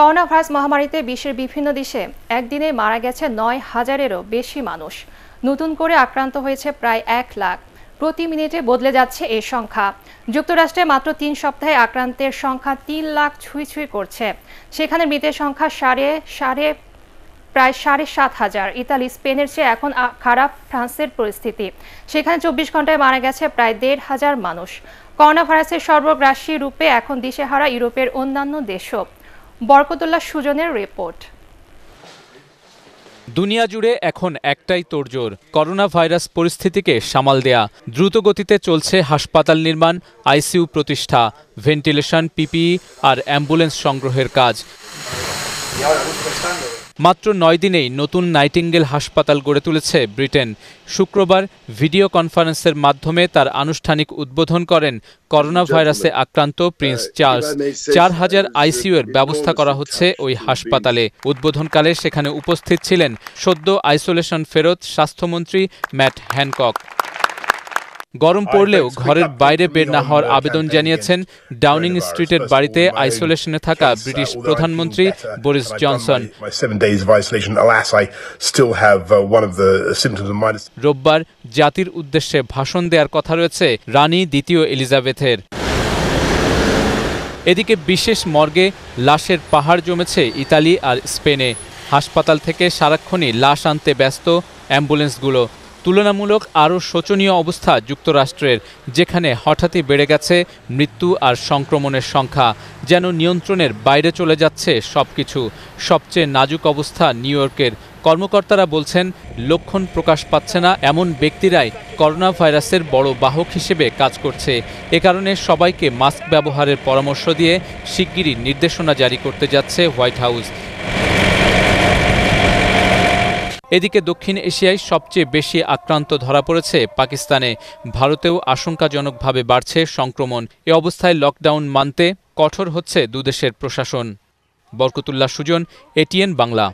corona virus মহামারীতে বিশ্বের বিভিন্ন দেশে একদিনে মারা গেছে নয় হাজারেরও বেশি মানুষ নতুন করে আক্রান্ত হয়েছে প্রায় এক লাখ প্রতি মিনিটে বদলে যাচ্ছে এই সংখ্যা যুক্তরাষ্ট্রে মাত্র তিন সপ্তাহে আক্রান্তের সংখ্যা তিন লাখ ছুঁই ছুঁই করছে সেখানে মৃতের সংখ্যা সাড়ে সাড়ে প্রায় সাড়ে সাত হাজার ইতালি স্পেনের চেয়ে এখন খারাপ ফ্রান্সের পরিস্থিতি সেখানে চব্বিশ ঘন্টায় মারা গেছে প্রায় দেড় হাজার মানুষ করোনা ভাইরাসের সর্বগ্রাসী রূপে এখন দিশেহারা ইউরোপের অন্যান্য দেশও বরকতুল্লাহ সুজনের রিপোর্ট দুনিয়া জুড়ে এখন একটাই তোড়জোড় করোনা ভাইরাস পরিস্থিতিকে সামাল দেয়া দ্রুত গতিতে চলছে হাসপাতাল নির্মাণ আইসিইউ প্রতিষ্ঠা ভেন্টিলেশন পিপিই আর অ্যাম্বুলেন্স সংগ্রহের কাজ মাত্র নয় দিনেই নতুন নাইটিঙ্গেল হাসপাতাল গড়ে তুলেছে ব্রিটেন শুক্রবার ভিডিও কনফারেন্সের মাধ্যমে তার আনুষ্ঠানিক উদ্বোধন করেন করোনা ভাইরাসে আক্রান্ত প্রিন্স চার্লস চার হাজার আইসিইউ এর ব্যবস্থা করা হচ্ছে ওই হাসপাতালে উদ্বোধনকালে সেখানে উপস্থিত ছিলেন সদ্য আইসোলেশন ফেরত স্বাস্থ্যমন্ত্রী ম্যাট হ্যানকক গরম পড়লেও ঘরের বাইরে বের না হওয়ার আবেদন জানিয়েছেন ডাউনিং স্ট্রিটের বাড়িতে আইসোলেশনে থাকা ব্রিটিশ uh, প্রধানমন্ত্রী বোরিস জনসন uh, uh, রোববার জাতির উদ্দেশ্যে ভাষণ দেওয়ার কথা রয়েছে রানী দ্বিতীয় এলিজাবেথের এদিকে বিশেষ মর্গে লাশের পাহাড় জমেছে ইতালি আর স্পেনে হাসপাতাল থেকে সারাক্ষণই লাশ আনতে ব্যস্ত অ্যাম্বুলেন্সগুলো তুলনামূলক আরও শোচনীয় অবস্থা যুক্তরাষ্ট্রের যেখানে হঠাৎই বেড়ে গেছে মৃত্যু আর সংক্রমণের সংখ্যা যেন নিয়ন্ত্রণের বাইরে চলে যাচ্ছে সব কিছু সবচেয়ে নাজুক অবস্থা নিউ ইয়র্কের কর্মকর্তারা বলছেন লক্ষণ প্রকাশ পাচ্ছে না এমন ব্যক্তিরাই করোনা ভাইরাসের বড় বাহক হিসেবে কাজ করছে এ কারণে সবাইকে মাস্ক ব্যবহারের পরামর্শ দিয়ে শিগগিরই নির্দেশনা জারি করতে যাচ্ছে হোয়াইট হাউস এদিকে দক্ষিণ এশিয়ায় সবচেয়ে বেশি আক্রান্ত ধরা পড়েছে পাকিস্তানে ভারতেও আশঙ্কাজনকভাবে বাড়ছে সংক্রমণ এ অবস্থায় লকডাউন মানতে কঠোর হচ্ছে দুদেশের প্রশাসন বরকতুল্লাহ সুজন এটিএন বাংলা